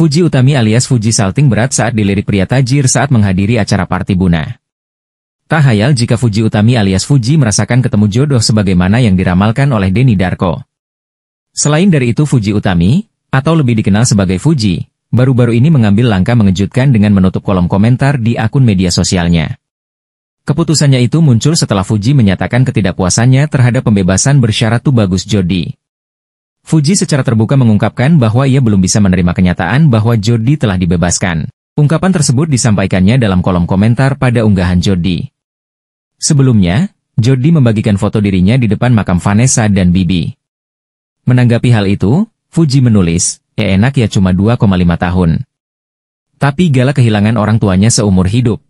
Fuji Utami alias Fuji Salting berat saat dilirik pria tajir saat menghadiri acara party Buna. Tak hayal jika Fuji Utami alias Fuji merasakan ketemu jodoh sebagaimana yang diramalkan oleh Denny Darko. Selain dari itu Fuji Utami, atau lebih dikenal sebagai Fuji, baru-baru ini mengambil langkah mengejutkan dengan menutup kolom komentar di akun media sosialnya. Keputusannya itu muncul setelah Fuji menyatakan ketidakpuasannya terhadap pembebasan bersyarat Tubagus Jodi. Fuji secara terbuka mengungkapkan bahwa ia belum bisa menerima kenyataan bahwa Jody telah dibebaskan. Ungkapan tersebut disampaikannya dalam kolom komentar pada unggahan Jody. Sebelumnya, Jody membagikan foto dirinya di depan makam Vanessa dan Bibi. Menanggapi hal itu, Fuji menulis, ya enak ya cuma 2,5 tahun. Tapi Gala kehilangan orang tuanya seumur hidup.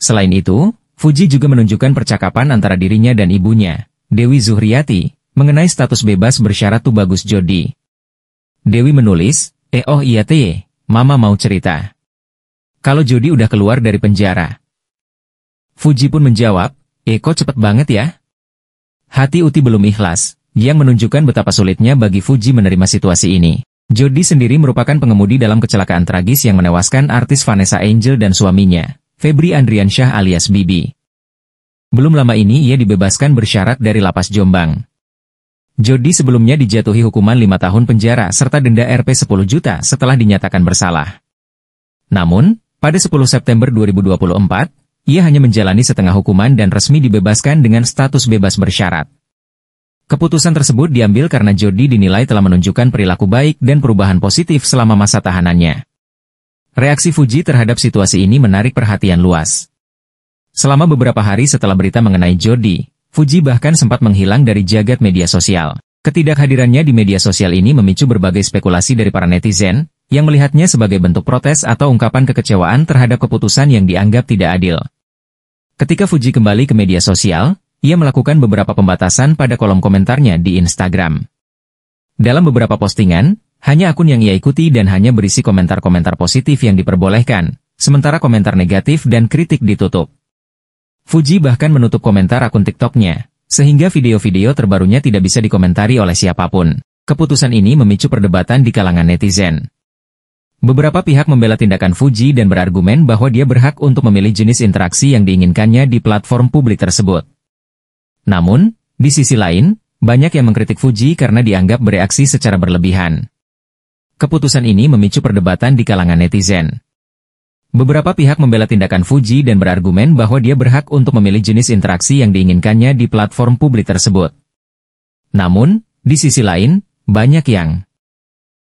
Selain itu, Fuji juga menunjukkan percakapan antara dirinya dan ibunya, Dewi Zuhriati, Mengenai status bebas bersyarat tuh bagus Jody. Dewi menulis, eh oh iya teh, mama mau cerita. Kalau Jody udah keluar dari penjara. Fuji pun menjawab, eh kok cepet banget ya? Hati Uti belum ikhlas, yang menunjukkan betapa sulitnya bagi Fuji menerima situasi ini. Jody sendiri merupakan pengemudi dalam kecelakaan tragis yang menewaskan artis Vanessa Angel dan suaminya, Febri Andriansyah alias Bibi. Belum lama ini ia dibebaskan bersyarat dari lapas Jombang. Jody sebelumnya dijatuhi hukuman 5 tahun penjara serta denda Rp 10 juta setelah dinyatakan bersalah. Namun, pada 10 September 2024, ia hanya menjalani setengah hukuman dan resmi dibebaskan dengan status bebas bersyarat. Keputusan tersebut diambil karena Jody dinilai telah menunjukkan perilaku baik dan perubahan positif selama masa tahanannya. Reaksi Fuji terhadap situasi ini menarik perhatian luas. Selama beberapa hari setelah berita mengenai Jody, Fuji bahkan sempat menghilang dari jagat media sosial. Ketidakhadirannya di media sosial ini memicu berbagai spekulasi dari para netizen, yang melihatnya sebagai bentuk protes atau ungkapan kekecewaan terhadap keputusan yang dianggap tidak adil. Ketika Fuji kembali ke media sosial, ia melakukan beberapa pembatasan pada kolom komentarnya di Instagram. Dalam beberapa postingan, hanya akun yang ia ikuti dan hanya berisi komentar-komentar positif yang diperbolehkan, sementara komentar negatif dan kritik ditutup. Fuji bahkan menutup komentar akun TikToknya, sehingga video-video terbarunya tidak bisa dikomentari oleh siapapun. Keputusan ini memicu perdebatan di kalangan netizen. Beberapa pihak membela tindakan Fuji dan berargumen bahwa dia berhak untuk memilih jenis interaksi yang diinginkannya di platform publik tersebut. Namun, di sisi lain, banyak yang mengkritik Fuji karena dianggap bereaksi secara berlebihan. Keputusan ini memicu perdebatan di kalangan netizen. Beberapa pihak membela tindakan Fuji dan berargumen bahwa dia berhak untuk memilih jenis interaksi yang diinginkannya di platform publik tersebut. Namun, di sisi lain, banyak yang